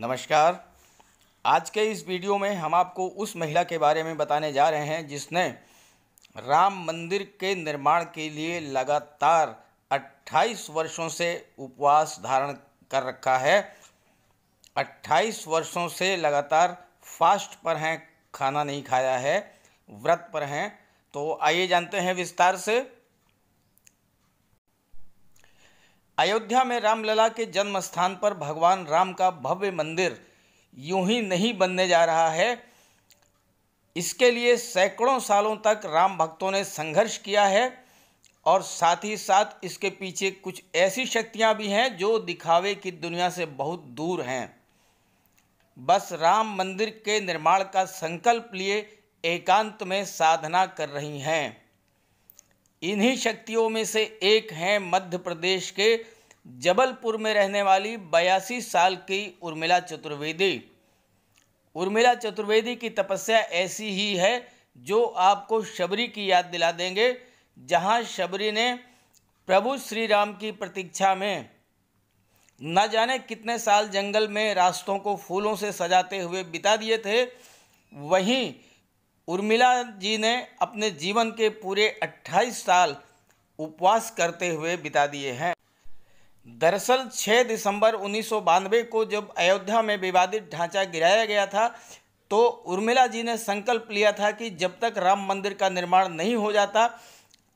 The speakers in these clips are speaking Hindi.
नमस्कार आज के इस वीडियो में हम आपको उस महिला के बारे में बताने जा रहे हैं जिसने राम मंदिर के निर्माण के लिए लगातार 28 वर्षों से उपवास धारण कर रखा है 28 वर्षों से लगातार फास्ट पर हैं खाना नहीं खाया है व्रत पर हैं तो आइए जानते हैं विस्तार से अयोध्या में रामलला के जन्म स्थान पर भगवान राम का भव्य मंदिर यूं ही नहीं बनने जा रहा है इसके लिए सैकड़ों सालों तक राम भक्तों ने संघर्ष किया है और साथ ही साथ इसके पीछे कुछ ऐसी शक्तियां भी हैं जो दिखावे की दुनिया से बहुत दूर हैं बस राम मंदिर के निर्माण का संकल्प लिए एकांत में साधना कर रही हैं इन्हीं शक्तियों में से एक हैं मध्य प्रदेश के जबलपुर में रहने वाली बयासी साल की उर्मिला चतुर्वेदी उर्मिला चतुर्वेदी की तपस्या ऐसी ही है जो आपको शबरी की याद दिला देंगे जहाँ शबरी ने प्रभु श्री राम की प्रतीक्षा में न जाने कितने साल जंगल में रास्तों को फूलों से सजाते हुए बिता दिए थे वहीं उर्मिला जी ने अपने जीवन के पूरे 28 साल उपवास करते हुए बिता दिए हैं दरअसल 6 दिसंबर उन्नीस को जब अयोध्या में विवादित ढांचा गिराया गया था तो उर्मिला जी ने संकल्प लिया था कि जब तक राम मंदिर का निर्माण नहीं हो जाता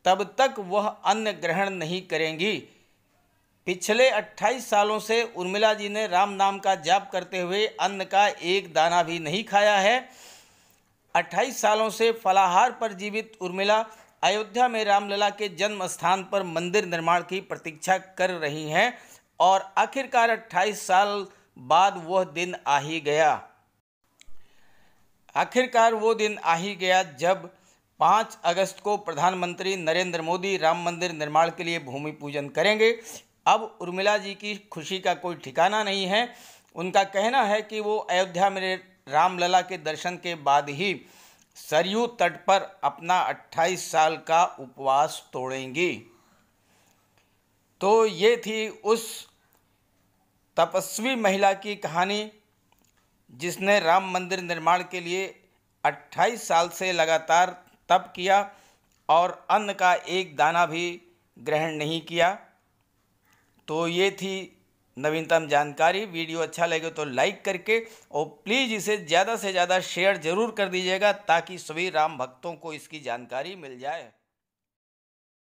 तब तक वह अन्न ग्रहण नहीं करेंगी पिछले 28 सालों से उर्मिला जी ने राम नाम का जाप करते हुए अन्न का एक दाना भी नहीं खाया है अट्ठाईस सालों से फलाहार पर जीवित उर्मिला अयोध्या में रामलला के जन्म स्थान पर मंदिर निर्माण की प्रतीक्षा कर रही हैं और आखिरकार 28 साल बाद वह दिन आ ही गया आखिरकार वो दिन आ ही गया जब 5 अगस्त को प्रधानमंत्री नरेंद्र मोदी राम मंदिर निर्माण के लिए भूमि पूजन करेंगे अब उर्मिला जी की खुशी का कोई ठिकाना नहीं है उनका कहना है कि वो अयोध्या में रामलला के दर्शन के बाद ही सरयू तट पर अपना 28 साल का उपवास तोड़ेंगी तो ये थी उस तपस्वी महिला की कहानी जिसने राम मंदिर निर्माण के लिए 28 साल से लगातार तप किया और अन्न का एक दाना भी ग्रहण नहीं किया तो ये थी नवीनतम जानकारी वीडियो अच्छा लगे तो लाइक करके और प्लीज़ इसे ज़्यादा से ज़्यादा शेयर ज़रूर कर दीजिएगा ताकि सभी राम भक्तों को इसकी जानकारी मिल जाए